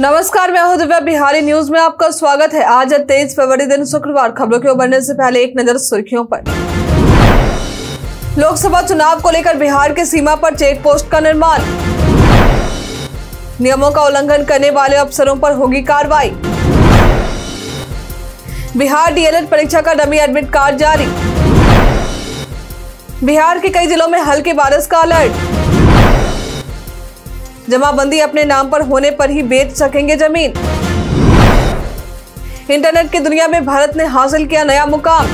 नमस्कार मैं हूं दिव्या बिहारी न्यूज में आपका स्वागत है आज तेईस फरवरी दिन शुक्रवार खबरों के उभरने से पहले एक नजर सुर्खियों पर लोकसभा चुनाव को लेकर बिहार के सीमा पर चेक पोस्ट का निर्माण नियमों का उल्लंघन करने वाले अफसरों पर होगी कार्रवाई बिहार डीएलएड परीक्षा का डमी एडमिट कार्ड जारी बिहार के कई जिलों में हल्की बारिश का अलर्ट जमाबंदी अपने नाम पर होने पर ही बेच सकेंगे जमीन इंटरनेट की दुनिया में भारत ने हासिल किया नया मुकाम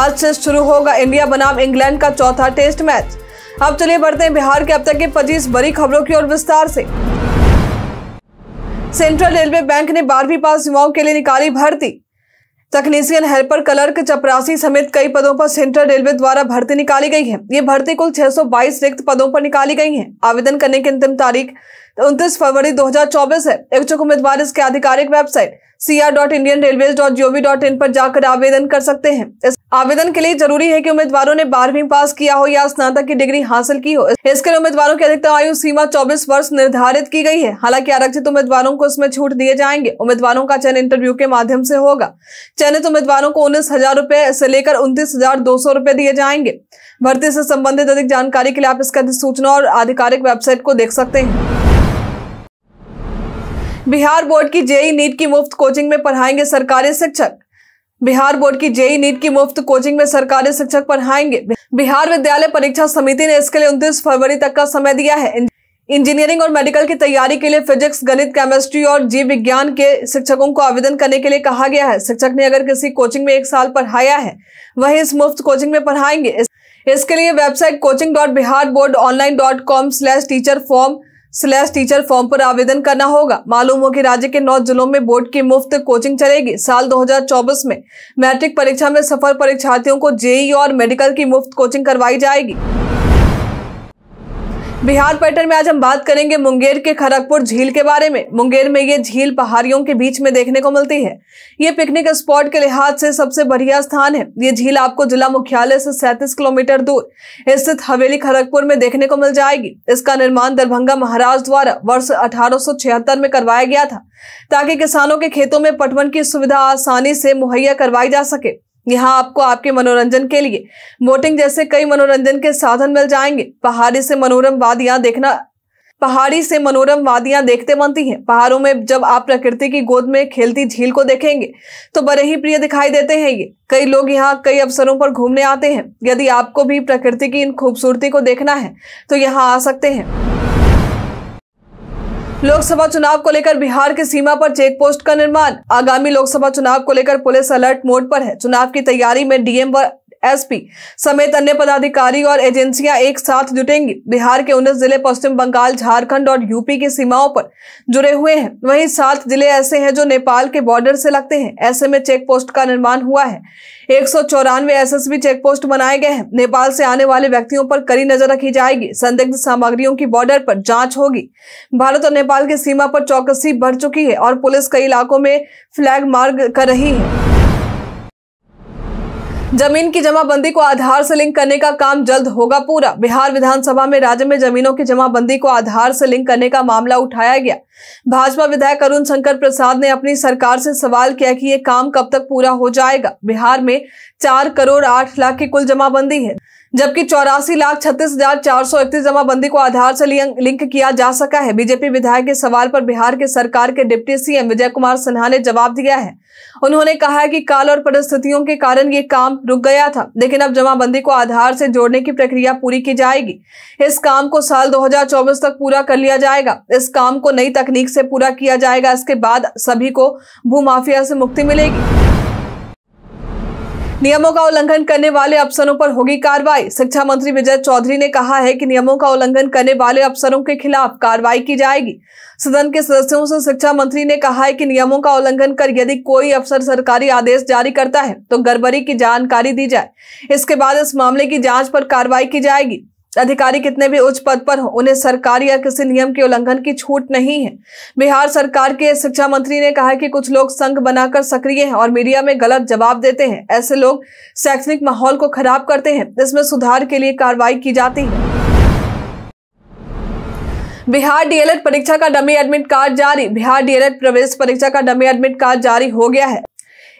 आज से शुरू होगा इंडिया बनाम इंग्लैंड का चौथा टेस्ट मैच अब चलिए बढ़ते हैं बिहार के अब तक के 25 बड़ी खबरों की ओर विस्तार से सेंट्रल रेलवे बैंक ने बारहवीं पास युवाओं के लिए निकाली भर्ती तकनीशियन हेल्पर क्लर्क चपरासी समेत कई पदों पर सेंट्रल रेलवे द्वारा भर्ती निकाली गई है ये भर्ती कुल 622 रिक्त पदों पर निकाली गई है आवेदन करने की अंतिम तारीख तो उनतीस फरवरी 2024 है इच्छुक उम्मीदवार इसके आधिकारिक website CR dot Indian railway dot GOV dot in पर जाकर आवेदन कर सकते हैं इस आवेदन के लिए जरूरी है कि उम्मीदवारों ने बारहवीं पास किया हो या स्नातक की डिग्री हासिल की हो इसके लिए उम्मीदवारों की अधिकतम आयु सीमा 24 वर्ष निर्धारित की गई है हालांकि आरक्षित उम्मीदवारों को इसमें छूट दिए जाएंगे उम्मीदवारों का चयन इंटरव्यू के माध्यम से होगा चयनित उम्मीदवारों को उन्नीस हजार रूपए से लेकर उन्तीस हजार दो सौ रूपए दिए जाएंगे भर्ती से संबंधित अधिक जानकारी के लिए आप इसका अधिसूचना और आधिकारिक वेबसाइट को देख सकते हैं बिहार बोर्ड की जेई नीट की मुफ्त कोचिंग में पढ़ाएंगे सरकारी शिक्षक बिहार बोर्ड की जेई नीट की मुफ्त कोचिंग में सरकारी शिक्षक पढ़ाएंगे बिहार विद्यालय परीक्षा समिति ने इसके लिए उन्तीस फरवरी तक का समय दिया है इंजीनियरिंग और मेडिकल की तैयारी के लिए फिजिक्स गणित केमिस्ट्री और जीव विज्ञान के शिक्षकों को आवेदन करने के लिए कहा गया है शिक्षक ने अगर किसी कोचिंग में एक साल पढ़ाया है वही इस मुफ्त कोचिंग में पढ़ाएंगे इसके लिए website coaching dot Bihar board online dot com slash teacher form slash teacher form पर आवेदन करना होगा मालूम हो कि राज्य के नौ जिलों में बोर्ड की मुफ्त कोचिंग चलेगी साल 2024 में मैट्रिक परीक्षा में सफल परीक्षार्थियों को जेई और मेडिकल की मुफ्त कोचिंग करवाई जाएगी बिहार पैटर्न में आज हम बात करेंगे मुंगेर के खड़गपुर झील के बारे में मुंगेर में ये झील पहाड़ियों के बीच में देखने को मिलती है ये पिकनिक स्पॉट के लिहाज से सबसे बढ़िया स्थान है ये झील आपको जिला मुख्यालय से सैंतीस किलोमीटर दूर स्थित हवेली खड़गपुर में देखने को मिल जाएगी इसका निर्माण दरभंगा महाराज द्वारा वर्ष अठारह में करवाया गया था ताकि किसानों के खेतों में पटवन की सुविधा आसानी से मुहैया करवाई जा सके यहाँ आपको आपके मनोरंजन के लिए बोटिंग जैसे कई मनोरंजन के साधन मिल जाएंगे पहाड़ी से मनोरम वादियां देखना पहाड़ी से मनोरम वादियां देखते बनती हैं पहाड़ों में जब आप प्रकृति की गोद में खेलती झील को देखेंगे तो बड़े ही प्रिय दिखाई देते हैं ये कई लोग यहाँ कई अवसरों पर घूमने आते हैं यदि आपको भी प्रकृति की इन खूबसूरती को देखना है तो यहाँ आ सकते हैं लोकसभा चुनाव को लेकर बिहार की सीमा पर चेक पोस्ट का निर्माण आगामी लोकसभा चुनाव को लेकर पुलिस अलर्ट मोड पर है चुनाव की तैयारी में डीएम व एसपी समेत अन्य पदाधिकारी और एजेंसियां एक साथ जुटेंगी बिहार के उन्नीस जिले पश्चिम बंगाल झारखंड और यूपी की सीमाओं पर जुड़े हुए हैं वही सात जिले ऐसे हैं जो नेपाल के बॉर्डर से लगते हैं ऐसे में चेक पोस्ट का निर्माण हुआ है एक सौ चौरानवे S S B check post बनाए गए हैं नेपाल से आने वाले व्यक्तियों पर कड़ी नजर रखी जाएगी संदिग्ध सामग्रियों की बॉर्डर पर जांच होगी भारत और नेपाल की सीमा पर चौकसी बढ़ चुकी है और पुलिस कई इलाकों में फ्लैग मार्ग कर रही है जमीन की जमाबंदी को आधार से लिंक करने का काम जल्द होगा पूरा बिहार विधानसभा में राज्य में जमीनों की जमाबंदी को आधार से लिंक करने का मामला उठाया गया भाजपा विधायक अरुण शंकर प्रसाद ने अपनी सरकार से सवाल किया कि ये काम कब तक पूरा हो जाएगा बिहार में चार करोड़ आठ लाख की कुल जमाबंदी है जबकि चौरासी लाख छत्तीस हजार चार सौ इकतीस जमाबंदी को आधार से लिंक किया जा सका है बीजेपी विधायक के सवाल पर बिहार के सरकार के डिप्टी सीएम विजय कुमार सिन्हा ने जवाब दिया है उन्होंने कहा है कि काल और परिस्थितियों के कारण ये काम रुक गया था लेकिन अब जमाबंदी को आधार से जोड़ने की प्रक्रिया पूरी की जाएगी इस काम को साल दो तक पूरा कर लिया जाएगा इस काम को नई तकनीक से पूरा किया जाएगा इसके बाद सभी को भूमाफिया से मुक्ति मिलेगी नियमों का उल्लंघन करने वाले अफसरों पर होगी कार्रवाई शिक्षा मंत्री विजय चौधरी ने कहा है कि नियमों का उल्लंघन करने वाले अफसरों के खिलाफ कार्रवाई की जाएगी सदन के सदस्यों से शिक्षा मंत्री ने कहा है कि नियमों का उल्लंघन कर यदि कोई अफसर सरकारी आदेश जारी करता है तो गड़बड़ी की जानकारी दी जाए इसके बाद इस मामले की जाँच पर कार्रवाई की जाएगी अधिकारी कितने भी उच्च पद पर हो उन्हें सरकार या किसी नियम के उल्लंघन की छूट नहीं है बिहार सरकार के शिक्षा मंत्री ने कहा कि कुछ लोग संघ बनाकर सक्रिय हैं और मीडिया में गलत जवाब देते हैं ऐसे लोग शैक्षणिक माहौल को खराब करते हैं इसमें सुधार के लिए कार्रवाई की जाती है बिहार डीएलएड परीक्षा का डमी एडमिट कार्ड जारी बिहार डीएलएड प्रवेश परीक्षा का डमी एडमिट कार्ड जारी हो गया है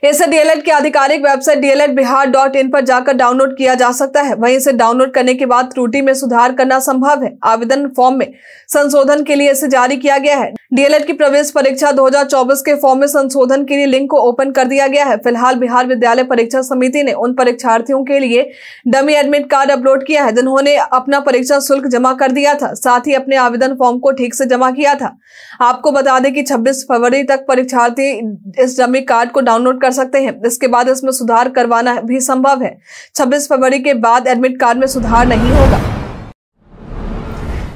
इसे डीएलएड की आधिकारिक website DElEd Bihar dot in पर जाकर डाउनलोड किया जा सकता है वहीं इसे डाउनलोड करने के बाद त्रुटि में सुधार करना संभव है आवेदन फॉर्म में संशोधन के लिए इसे जारी किया गया है डीएलएड की प्रवेश परीक्षा 2024 के फॉर्म में संशोधन के लिए लिंक को ओपन कर दिया गया है फिलहाल बिहार विद्यालय परीक्षा समिति ने उन परीक्षार्थियों के लिए डमी एडमिट कार्ड अपलोड किया है जिन्होंने अपना परीक्षा शुल्क जमा कर दिया था साथ ही अपने आवेदन फॉर्म को ठीक से जमा किया था आपको बता दें कि छब्बीस फरवरी तक परीक्षार्थी इस डमी कार्ड को डाउनलोड कर कर सकते हैं इसके बाद इसमें सुधार करवाना भी संभव है छब्बीस फरवरी के बाद एडमिट कार्ड में सुधार नहीं होगा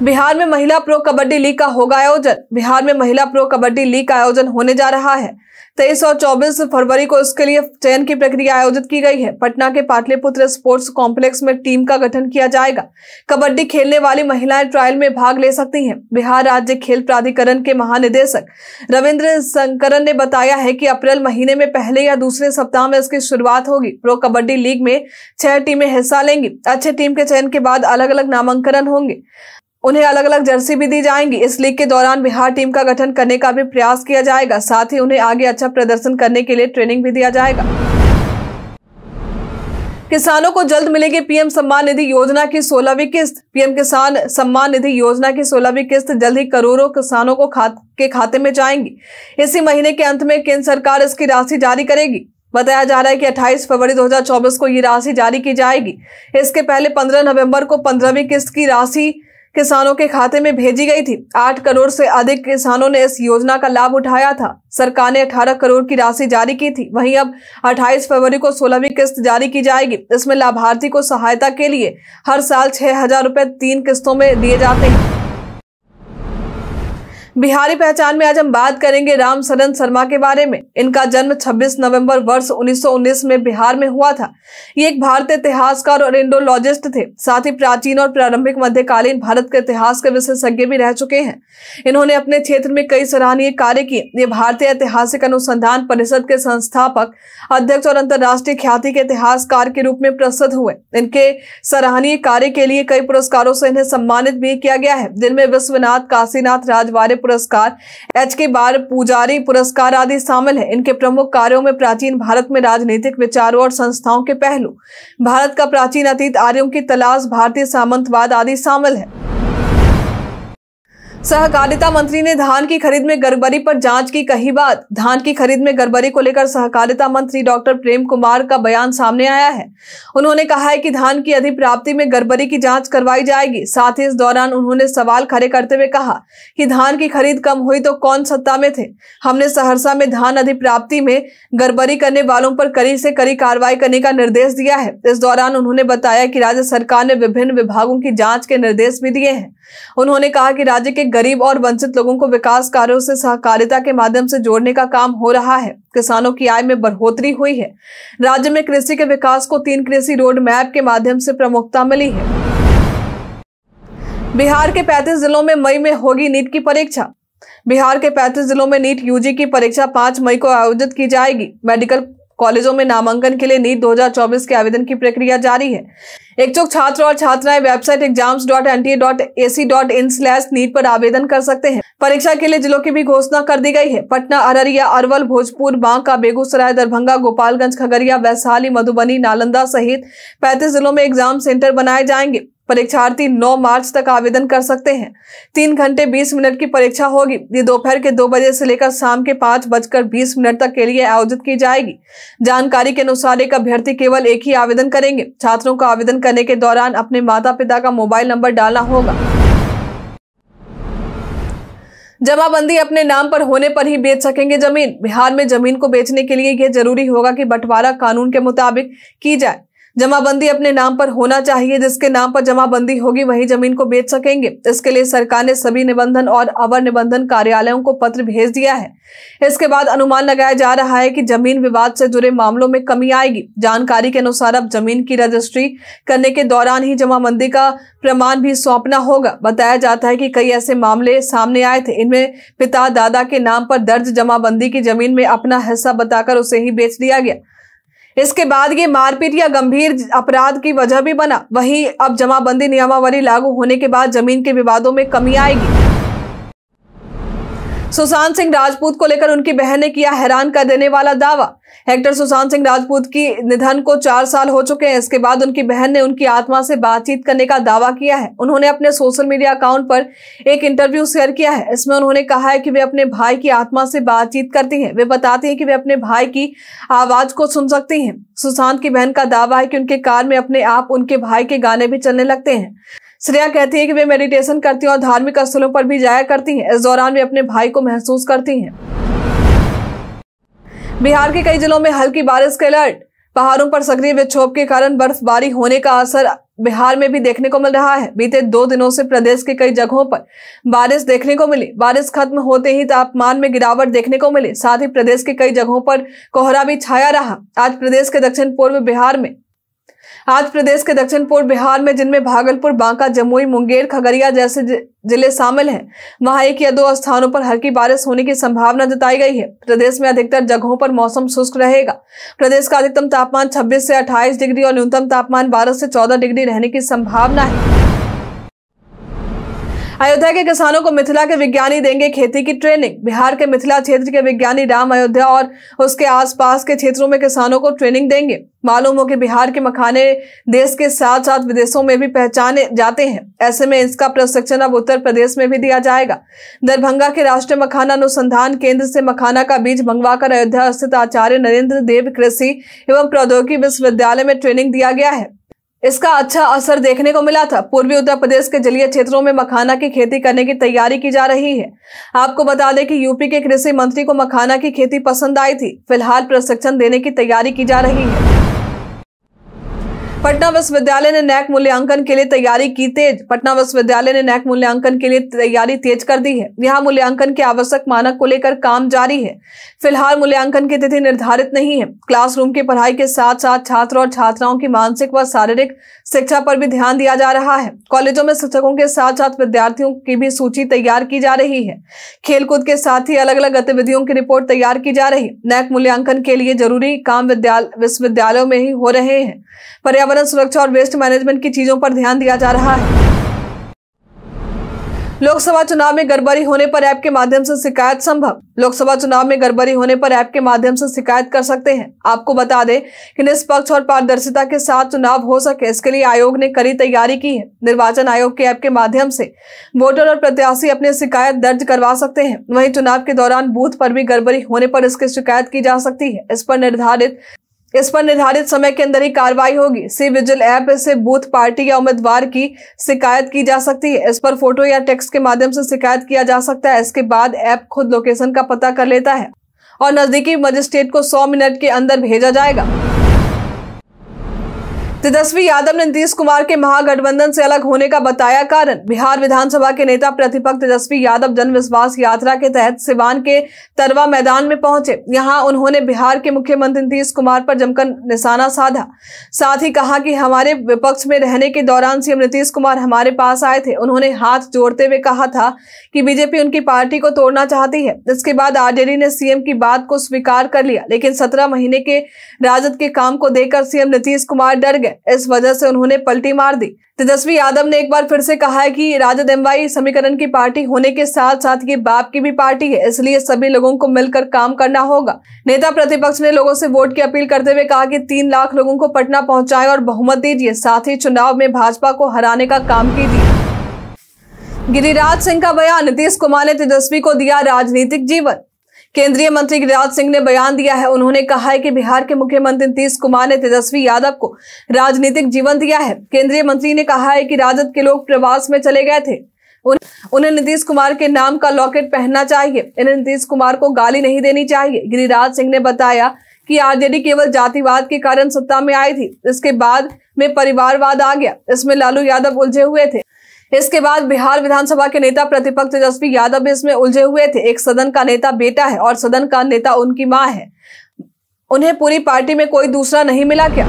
बिहार में महिला प्रो कबड्डी लीग का होगा आयोजन बिहार में महिला प्रो कबड्डी लीग का आयोजन होने जा रहा है तेईस और चौबीस फरवरी को इसके लिए चयन की प्रक्रिया आयोजित की गई है पटना के पाटलिपुत्र स्पोर्ट्स कॉम्प्लेक्स में टीम का गठन किया जाएगा कबड्डी खेलने वाली महिलाएं ट्रायल में भाग ले सकती हैं बिहार राज्य खेल प्राधिकरण के महानिदेशक रविन्द्र शंकरन ने बताया है कि अप्रैल महीने में पहले या दूसरे सप्ताह में इसकी शुरुआत होगी प्रो कबड्डी लीग में छह टीमें हिस्सा लेंगी अच्छे टीम के चयन के बाद अलग अलग नामांकन होंगे उन्हें अलग अलग जर्सी भी दी जाएंगी इस लीग के दौरान बिहार टीम का गठन करने का भी प्रयास किया जाएगा साथ ही उन्हें आगे अच्छा प्रदर्शन करने के लिए ट्रेनिंग भी दिया जाएगा किसानों को जल्द मिलेगी पीएम सम्मान निधि योजना की सोलहवीं किस्त पीएम किसान सम्मान निधि योजना की सोलहवीं किस्त जल्द ही करोड़ों किसानों को खात, के खाते में जाएंगी इसी महीने के अंत में केंद्र सरकार इसकी राशि जारी करेगी बताया जा रहा है कि 28 फरवरी 2024 को ये राशि जारी की जाएगी इसके पहले 15 नवंबर को पंद्रहवीं किस्त की राशि किसानों के खाते में भेजी गई थी आठ करोड़ से अधिक किसानों ने इस योजना का लाभ उठाया था सरकार ने 18 करोड़ की राशि जारी की थी वहीं अब 28 फरवरी को सोलहवीं किस्त जारी की जाएगी इसमें लाभार्थी को सहायता के लिए हर साल छह हजार रूपए तीन किस्तों में दिए जाते हैं बिहारी पहचान में आज हम बात करेंगे राम सरन शर्मा के बारे में इनका जन्म 26 नवंबर वर्ष 1919 में बिहार में हुआ था ये एक भारतीय इतिहासकार और इंडोलॉजिस्ट थे साथ ही प्राचीन और प्रारंभिक मध्यकालीन भारत के इतिहास के विशेषज्ञ भी रह चुके हैं इन्होंने अपने क्षेत्र में कई सराहनीय कार्य किए ये भारतीय ऐतिहासिक अनुसंधान परिषद के संस्थापक अध्यक्ष और अंतर्राष्ट्रीय ख्याति के इतिहासकार के रूप में प्रसिद्ध हुए इनके सराहनीय कार्य के लिए कई पुरस्कारों से इन्हें सम्मानित भी किया गया है जिनमें विश्वनाथ काशीनाथ राजवार्य पुरस्कार एच के बार पुजारी पुरस्कार आदि शामिल है इनके प्रमुख कार्यों में प्राचीन भारत में राजनीतिक विचारों और संस्थाओं के पहलू भारत का प्राचीन अतीत आर्यों की तलाश भारतीय सामंतवाद आदि शामिल है सहकारिता मंत्री ने धान की खरीद में गड़बड़ी पर जांच की कही बात धान की खरीद में गड़बड़ी को लेकर सहकारिता मंत्री डॉक्टर प्रेम कुमार का बयान सामने आया है उन्होंने कहा है कि धान की अधिप्राप्ति में गड़बड़ी की जांच करवाई जाएगी साथ ही इस दौरान उन्होंने सवाल खड़े करते हुए कहा कि धान की खरीद कम हुई तो कौन सत्ता में थे हमने सहरसा में धान अधिप्राप्ति में गड़बड़ी करने वालों पर कड़ी से कड़ी कार्रवाई करने का निर्देश दिया है इस दौरान उन्होंने बताया की राज्य सरकार ने विभिन्न विभागों की जाँच के निर्देश भी दिए हैं उन्होंने कहा की राज्य के गरीब और वंचित लोगों को विकास कार्यों से सहकारिता के माध्यम से जोड़ने का काम हो रहा है किसानों की आय में बढ़ोतरी हुई है राज्य में कृषि के विकास को तीन कृषि रोड मैप के माध्यम से प्रमुखता मिली है बिहार के 35 जिलों में मई में होगी नीट की परीक्षा बिहार के 35 जिलों में नीट यूजी की परीक्षा 5 मई को आयोजित की जाएगी मेडिकल कॉलेजों में नामांकन के लिए नीट 2024 के आवेदन की प्रक्रिया जारी है इच्छुक छात्र और छात्राएं website exams dot N T dot A C dot in slash NEET पर आवेदन कर सकते हैं परीक्षा के लिए जिलों की भी घोषणा कर दी गई है पटना अररिया अरवल भोजपुर बांका बेगूसराय दरभंगा गोपालगंज खगड़िया वैशाली मधुबनी नालंदा सहित पैंतीस जिलों में एग्जाम सेंटर बनाए जाएंगे परीक्षार्थी 9 मार्च तक आवेदन कर सकते हैं तीन घंटे 20 मिनट की परीक्षा होगी ये दोपहर के दो बजे से लेकर शाम के पांच बजकर बीस मिनट तक के लिए आयोजित की जाएगी जानकारी के अनुसार एक अभ्यर्थी केवल एक ही आवेदन करेंगे छात्रों को आवेदन करने के दौरान अपने माता पिता का मोबाइल नंबर डालना होगा जमाबंदी अपने नाम पर होने पर ही बेच सकेंगे जमीन बिहार में जमीन को बेचने के लिए यह जरूरी होगा कि बंटवारा कानून के मुताबिक की जाए जमाबंदी अपने नाम पर होना चाहिए जिसके नाम पर जमाबंदी होगी वही जमीन को बेच सकेंगे इसके लिए सरकार ने सभी निबंधन और अवर निबंधन कार्यालयों को पत्र भेज दिया है इसके बाद अनुमान लगाया जा रहा है कि जमीन विवाद से जुड़े मामलों में कमी आएगी जानकारी के अनुसार अब जमीन की रजिस्ट्री करने के दौरान ही जमाबंदी का प्रमाण भी सौंपना होगा बताया जाता है कि कई ऐसे मामले सामने आए थे इनमें पिता दादा के नाम पर दर्ज जमाबंदी की जमीन में अपना हिस्सा बताकर उसे ही बेच दिया गया इसके बाद ये मारपीट या गंभीर अपराध की वजह भी बना वहीं अब जमाबंदी नियमावली लागू होने के बाद जमीन के विवादों में कमी आएगी सुशांत सिंह राजपूत को लेकर उनकी बहन ने किया हैरान कर देने वाला दावा एक्टर सुशांत सिंह राजपूत की निधन को चार साल हो चुके हैं इसके बाद उनकी बहन ने उनकी आत्मा से बातचीत करने का दावा किया है उन्होंने अपने सोशल मीडिया अकाउंट पर एक इंटरव्यू शेयर किया है इसमें उन्होंने कहा है कि वे अपने भाई की आत्मा से बातचीत करती हैं वे बताती हैं कि वे अपने भाई की आवाज को सुन सकती हैं सुशांत की बहन का दावा है कि उनके कार में अपने आप उनके भाई के गाने भी चलने लगते हैं श्रेया कहती है कि वे मेडिटेशन करती हैं और धार्मिक स्थलों पर भी जाया करती हैं इस दौरान वे अपने भाई को महसूस करती हैं बिहार के कई जिलों में हल्की बारिश के अलर्ट पहाड़ों पर सक्रिय विक्षोभ के कारण बर्फबारी होने का असर बिहार में भी देखने को मिल रहा है बीते दो दिनों से प्रदेश के कई जगहों पर बारिश देखने को मिली बारिश खत्म होते ही तापमान में गिरावट देखने को मिली साथ ही प्रदेश के कई जगहों पर कोहरा भी छाया रहा आज प्रदेश के दक्षिण पूर्व बिहार में आज प्रदेश के दक्षिण पूर्व बिहार में जिनमें भागलपुर बांका जमुई मुंगेर खगड़िया जैसे जिले शामिल हैं वहां एक या दो स्थानों पर हल्की बारिश होने की संभावना जताई गई है प्रदेश में अधिकतर जगहों पर मौसम शुष्क रहेगा प्रदेश का अधिकतम तापमान छब्बीस से अट्ठाईस डिग्री और न्यूनतम तापमान बारह से चौदह डिग्री रहने की संभावना है अयोध्या के किसानों को मिथिला के विज्ञानी देंगे खेती की ट्रेनिंग बिहार के मिथिला क्षेत्र के विज्ञानी राम अयोध्या और उसके आसपास के क्षेत्रों में किसानों को ट्रेनिंग देंगे मालूम हो कि बिहार के मखाने देश के साथ साथ विदेशों में भी पहचाने जाते हैं ऐसे में इसका प्रशिक्षण अब उत्तर प्रदेश में भी दिया जाएगा दरभंगा के राष्ट्रीय मखाना अनुसंधान केंद्र से मखाना का बीज मंगवाकर अयोध्या स्थित आचार्य नरेंद्र देव कृषि एवं प्रौद्योगिकी विश्वविद्यालय में ट्रेनिंग दिया गया है इसका अच्छा असर देखने को मिला था पूर्वी उत्तर प्रदेश के जलीय क्षेत्रों में मखाना की खेती करने की तैयारी की जा रही है आपको बता दें कि यूपी के कृषि मंत्री को मखाना की खेती पसंद आई थी फिलहाल प्रशिक्षण देने की तैयारी की जा रही है पटना विश्वविद्यालय ने नैक मूल्यांकन के लिए तैयारी की तेज पटना विश्वविद्यालय ने नैक मूल्यांकन के लिए तैयारी तेज कर दी है यहाँ मूल्यांकन के आवश्यक मानक को लेकर काम जारी है फिलहाल मूल्यांकन की तिथि निर्धारित नहीं है क्लासरूम की पढ़ाई के साथ साथ छात्र और छात्राओं की मानसिक व शारीरिक शिक्षा पर भी ध्यान दिया जा रहा है कॉलेजों में शिक्षकों के साथ साथ विद्यार्थियों की भी सूची तैयार की जा रही है खेलकूद के साथ ही अलग अलग गतिविधियों की रिपोर्ट तैयार की जा रही नैक मूल्यांकन के लिए जरूरी काम विश्वविद्यालयों में ही हो रहे हैं पर्यावरण पर्यावरण सुरक्षा और वेस्ट मैनेजमेंट की चीजों पर ध्यान दिया जा रहा है लोकसभा चुनाव में गड़बड़ी होने पर ऐप के माध्यम से शिकायत संभव लोकसभा चुनाव में गड़बड़ी होने पर ऐप के माध्यम से शिकायत कर सकते हैं आपको बता दें कि निष्पक्ष और पारदर्शिता के साथ चुनाव हो सके इसके लिए आयोग ने कड़ी तैयारी की है निर्वाचन आयोग के ऐप के माध्यम से वोटर और प्रत्याशी अपने शिकायत दर्ज करवा सकते हैं वही चुनाव के दौरान बूथ पर भी गड़बड़ी होने पर इसकी शिकायत की जा सकती है इस पर निर्धारित इस पर निर्धारित समय के अंदर ही कार्रवाई होगी सी विजिल ऐप से बूथ पार्टी या उम्मीदवार की शिकायत की जा सकती है इस पर फोटो या टेक्स्ट के माध्यम से शिकायत किया जा सकता है इसके बाद ऐप खुद लोकेशन का पता कर लेता है और नजदीकी मजिस्ट्रेट को 100 मिनट के अंदर भेजा जाएगा तेजस्वी यादव ने नीतीश कुमार के महागठबंधन से अलग होने का बताया कारण बिहार विधानसभा के नेता प्रतिपक्ष तेजस्वी यादव जन विश्वास यात्रा के तहत सिवान के तरवा मैदान में पहुंचे यहां उन्होंने बिहार के मुख्यमंत्री नीतीश कुमार पर जमकर निशाना साधा साथ ही कहा कि हमारे विपक्ष में रहने के दौरान सीएम नीतीश कुमार हमारे पास आए थे उन्होंने हाथ जोड़ते हुए कहा था कि बीजेपी उनकी पार्टी को तोड़ना चाहती है इसके बाद आरजेडी ने सीएम की बात को स्वीकार कर लिया लेकिन सत्रह महीने के राजद के काम को देकर सीएम नीतीश कुमार डर गए इस वजह से उन्होंने पलटी मार दी तेजस्वी यादव ने एक बार फिर से कहा है कि राजद एमवाई समीकरण की पार्टी होने के साथ साथ ये बाप की भी पार्टी है इसलिए सभी लोगों को मिलकर काम करना होगा नेता प्रतिपक्ष ने लोगों से वोट की अपील करते हुए कहा कि तीन लाख लोगों को पटना पहुंचाए और बहुमत दीजिए साथ ही चुनाव में भाजपा को हराने का काम कीजिए गिरिराज सिंह का बयान नीतीश कुमार ने तेजस्वी को दिया राजनीतिक जीवन केंद्रीय मंत्री गिरिराज सिंह ने बयान दिया है उन्होंने कहा है कि बिहार के मुख्यमंत्री नीतीश कुमार ने तेजस्वी यादव को राजनीतिक जीवन दिया है केंद्रीय मंत्री ने कहा है कि राजद के लोग प्रवास में चले गए थे उन्हें नीतीश कुमार के नाम का लॉकेट पहनना चाहिए इन्हें नीतीश कुमार को गाली नहीं देनी चाहिए गिरिराज सिंह ने बताया कि आरजेडी केवल जातिवाद के कारण सत्ता में आई थी इसके बाद में परिवारवाद आ गया इसमें लालू यादव उलझे हुए थे इसके बाद बिहार विधानसभा के नेता प्रतिपक्ष तेजस्वी यादव भी इसमें उलझे हुए थे एक सदन का नेता बेटा है और सदन का नेता उनकी माँ है उन्हें पूरी पार्टी में कोई दूसरा नहीं मिला क्या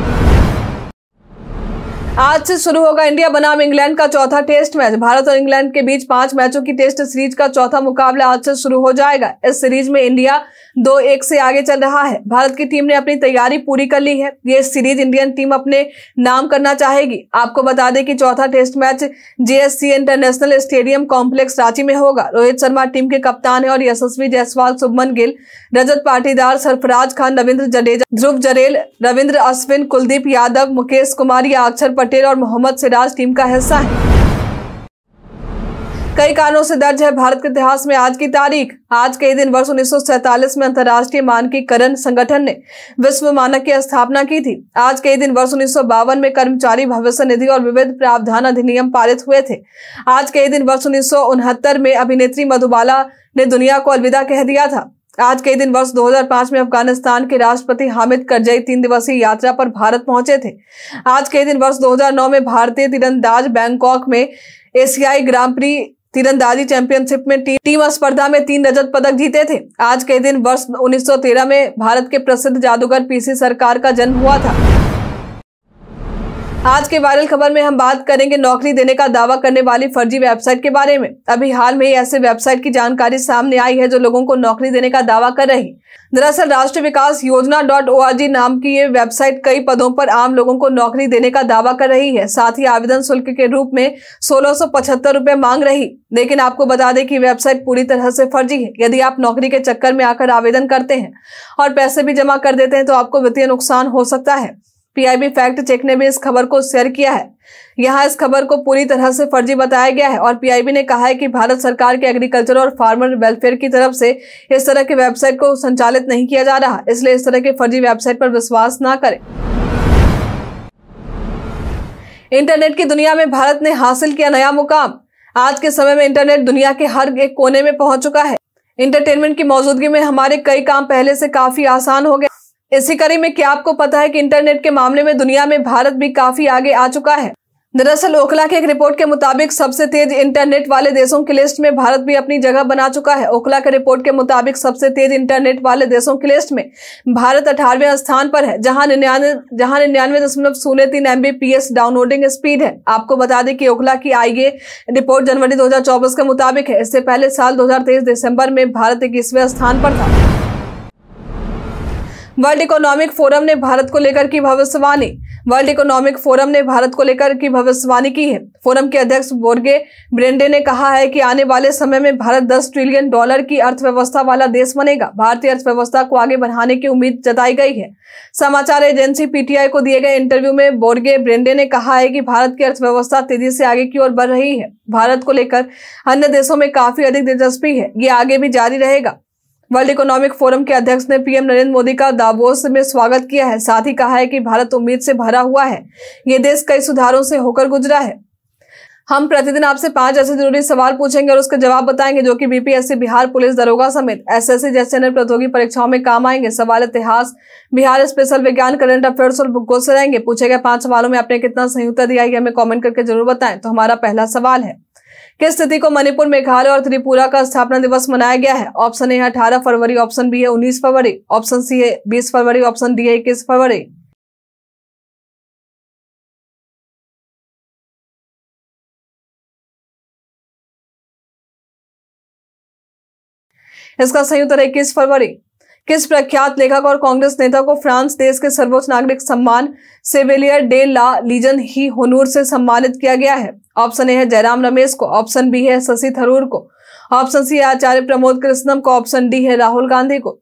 आज से शुरू होगा इंडिया बनाम इंग्लैंड का चौथा टेस्ट मैच भारत और इंग्लैंड के बीच पांच मैचों की टेस्ट सीरीज का चौथा मुकाबला आज से शुरू हो जाएगा इस सीरीज में इंडिया दो एक से आगे चल रहा है भारत की टीम ने अपनी तैयारी पूरी कर ली है ये सीरीज इंडियन टीम अपने नाम करना चाहेगी आपको बता दें कि चौथा test match JSC international stadium complex Ranchi में होगा रोहित शर्मा टीम के कप्तान है और यशस्वी जायसवाल सुभमन गिल रजत पाटीदार सरफराज खान रविंद्र जडेजा ध्रुव जरेल रविन्द्र अश्विन कुलदीप यादव मुकेश कुमार या अक्षर पटेल और मोहम्मद सिराज टीम का हिस्सा है कई कारणों से दर्ज है भारत के इतिहास में आज की तारीख आज के दिन वर्ष उन्नीस में अंतर्राष्ट्रीय मानकीकरण संगठन ने विश्व मानक की स्थापना की थी आज के दिन वर्ष उन्नीस में कर्मचारी भविष्य निधि और विविध प्रावधान अधिनियम पारित हुए थे आज के दिन वर्ष उन्नीस में अभिनेत्री मधुबाला ने दुनिया को अलविदा कह दिया था आज के दिन वर्ष 2005 में अफगानिस्तान के राष्ट्रपति हामिद करजई तीन दिवसीय यात्रा पर भारत पहुंचे थे आज के दिन वर्ष 2009 में भारतीय तीरंदाज बैंकॉक में एशियाई ग्रां प्री तीरंदाजी चैंपियनशिप में टी, टीम स्पर्धा में तीन रजत पदक जीते थे आज के दिन वर्ष 1913 में भारत के प्रसिद्ध जादूगर पीसी सरकार का जन्म हुआ था आज के वायरल खबर में हम बात करेंगे नौकरी देने का दावा करने वाली फर्जी वेबसाइट के बारे में अभी हाल में ही ऐसे वेबसाइट की जानकारी सामने आई है जो लोगों को नौकरी देने का दावा कर रही दरअसल राष्ट्रीय विकास योजना डॉट ओ नाम की ये वेबसाइट कई पदों पर आम लोगों को नौकरी देने का दावा कर रही है साथ ही आवेदन शुल्क के रूप में सोलह सौ मांग रही लेकिन आपको बता दें कि वेबसाइट पूरी तरह से फर्जी है यदि आप नौकरी के चक्कर में आकर आवेदन करते हैं और पैसे भी जमा कर देते हैं तो आपको वित्तीय नुकसान हो सकता है पीआईबी फैक्ट चेक ने भी इस खबर को शेयर किया है यहाँ इस खबर को पूरी तरह से फर्जी बताया गया है और पीआईबी ने कहा है कि भारत सरकार के एग्रीकल्चर और फार्मर वेलफेयर की तरफ से इस तरह की वेबसाइट को संचालित नहीं किया जा रहा इसलिए इस तरह की फर्जी वेबसाइट पर विश्वास न करें इंटरनेट की दुनिया में भारत ने हासिल किया नया मुकाम आज के समय में इंटरनेट दुनिया के हर एक कोने में पहुंच चुका है इंटरटेनमेंट की मौजूदगी में हमारे कई काम पहले से काफी आसान हो गए इसी कड़ी में क्या आपको पता है कि इंटरनेट के मामले में दुनिया में भारत भी काफी आगे आ चुका है दरअसल ओखला की एक रिपोर्ट के मुताबिक सबसे तेज इंटरनेट वाले देशों की लिस्ट में भारत भी अपनी जगह बना चुका है ओखला के रिपोर्ट के मुताबिक सबसे तेज इंटरनेट वाले देशों की लिस्ट में भारत अठारहवें स्थान पर है जहां निन्यानवे जहां निन्यानवे दशमलव शून्य तीन एम डाउनलोडिंग स्पीड है आपको बता दें कि ओखला की आई रिपोर्ट जनवरी दो के मुताबिक है इससे पहले साल दो दिसंबर में भारत इक्कीसवें स्थान पर था वर्ल्ड इकोनॉमिक फोरम ने भारत को लेकर की भविष्यवाणी वर्ल्ड इकोनॉमिक फोरम ने भारत को लेकर की भविष्यवाणी की है फोरम के अध्यक्ष बोर्गे ब्रेंडे ने कहा है कि आने वाले समय में भारत 10 ट्रिलियन डॉलर की अर्थव्यवस्था वाला देश बनेगा भारतीय अर्थव्यवस्था को आगे बढ़ाने की उम्मीद जताई गई है समाचार एजेंसी पीटीआई को दिए गए इंटरव्यू में बोर्गे ब्रेंडे ने कहा है कि भारत की अर्थव्यवस्था तेजी से आगे की ओर बढ़ रही है भारत को लेकर अन्य देशों में काफी अधिक दिलचस्पी है ये आगे भी जारी रहेगा वर्ल्ड इकोनॉमिक फोरम के अध्यक्ष ने पीएम नरेंद्र मोदी का दावोस में स्वागत किया है साथ ही कहा है कि भारत उम्मीद से भरा हुआ है ये देश कई सुधारों से होकर गुजरा है हम प्रतिदिन आपसे पांच ऐसे जरूरी सवाल पूछेंगे और उसके जवाब बताएंगे जो कि बीपीएससी बिहार पुलिस दरोगा समेत एसएससी जैसे अन्य प्रतियोगी परीक्षाओं में काम आएंगे सवाल इतिहास बिहार स्पेशल विज्ञान करंट अफेयर्स और भूगोल से रहेंगे पूछे गए पांच सवालों में आपने कितना संयुक्त दिया है हमें कॉमेंट करके जरूर बताएं तो हमारा पहला सवाल है किस तिथि को मणिपुर मेघालय और त्रिपुरा का स्थापना दिवस मनाया गया है ऑप्शन ए है अठारह फरवरी ऑप्शन बी है उन्नीस फरवरी ऑप्शन सी है बीस फरवरी ऑप्शन डी है इक्कीस फरवरी इसका सही उत्तर है इक्कीस फरवरी किस प्रख्यात लेखक और कांग्रेस नेता को फ्रांस देश के सर्वोच्च नागरिक सम्मान सेवेलियर डे ला लीजन ही होनूर से सम्मानित किया गया है ऑप्शन ए है जयराम रमेश को ऑप्शन बी है शशि थरूर को ऑप्शन सी है आचार्य प्रमोद कृष्णम को ऑप्शन डी है राहुल गांधी को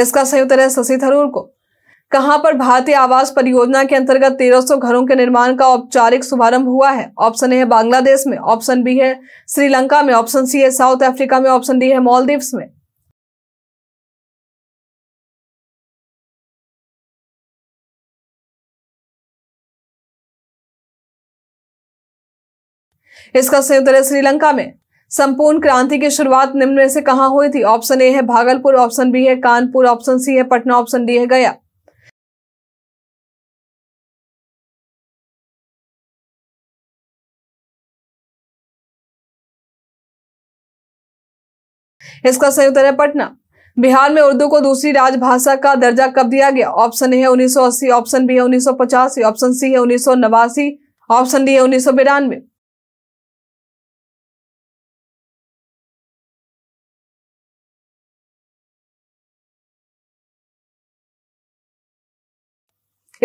इसका संयुक्त है शशि थरूर को कहां पर भारतीय आवास परियोजना के अंतर्गत 1300 घरों के निर्माण का औपचारिक शुभारंभ हुआ है ऑप्शन ए है बांग्लादेश में ऑप्शन बी है श्रीलंका में ऑप्शन सी है साउथ अफ्रीका में ऑप्शन डी है मॉलदीव्स में इसका संयुक्त है श्रीलंका में संपूर्ण क्रांति की शुरुआत निम्न में से कहां हुई थी ऑप्शन ए है भागलपुर ऑप्शन बी है कानपुर ऑप्शन सी है पटना ऑप्शन डी है गया इसका संयुक्त है पटना बिहार में उर्दू को दूसरी राजभाषा का दर्जा कब दिया गया ऑप्शन ए है 1980 ऑप्शन बी है उन्नीस ऑप्शन सी है उन्नीस ऑप्शन डी है उन्नीस सौ बिरानवे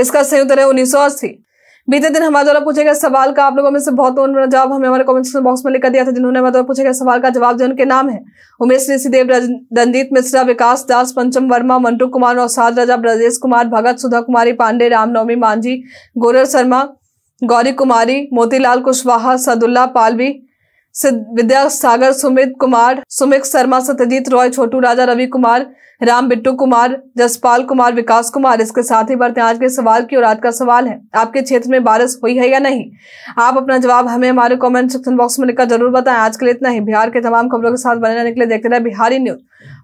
इसका संयुक्त है 1980 बीते दिन हमारे द्वारा पूछे गए सवाल का आप लोगों में से बहुत उन्होंने जवाब हमें हमारे कमेंट बॉक्स में लिखा दिया था जिन्होंने हमारे द्वारा पूछे गए सवाल का जवाब जो उनके नाम है उमेश ऋषिदेव रंजीत मिश्रा विकास दास पंचम वर्मा मंटू कुमार नौसाद राजा ब्रजेश कुमार भगत सुधा कुमारी पांडे रामनवमी मांझी गोरल शर्मा गौरी कुमारी मोतीलाल कुशवाहा सदुल्ला पालवी विद्या सागर सुमित कुमार सुमित शर्मा सत्यजीत रॉय छोटू राजा रवि कुमार राम बिट्टू कुमार जसपाल कुमार विकास कुमार इसके साथ ही बढ़ते आज के सवाल की और आज का सवाल है आपके क्षेत्र में बारिश हुई है या नहीं आप अपना जवाब हमें हमारे कमेंट सेक्शन बॉक्स में लिखकर जरूर बताएं आज के लिए इतना ही बिहार के तमाम खबरों के साथ बने रहने के लिए देखते रहे बिहारी न्यूज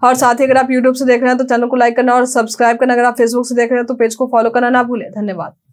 और साथ ही अगर आप यूट्यूब से देख रहे हैं तो चैनल को लाइक करना और सब्सक्राइब करना अगर आप फेसबुक से देख रहे हैं तो पेज को फॉलो करना ना भूलें धन्यवाद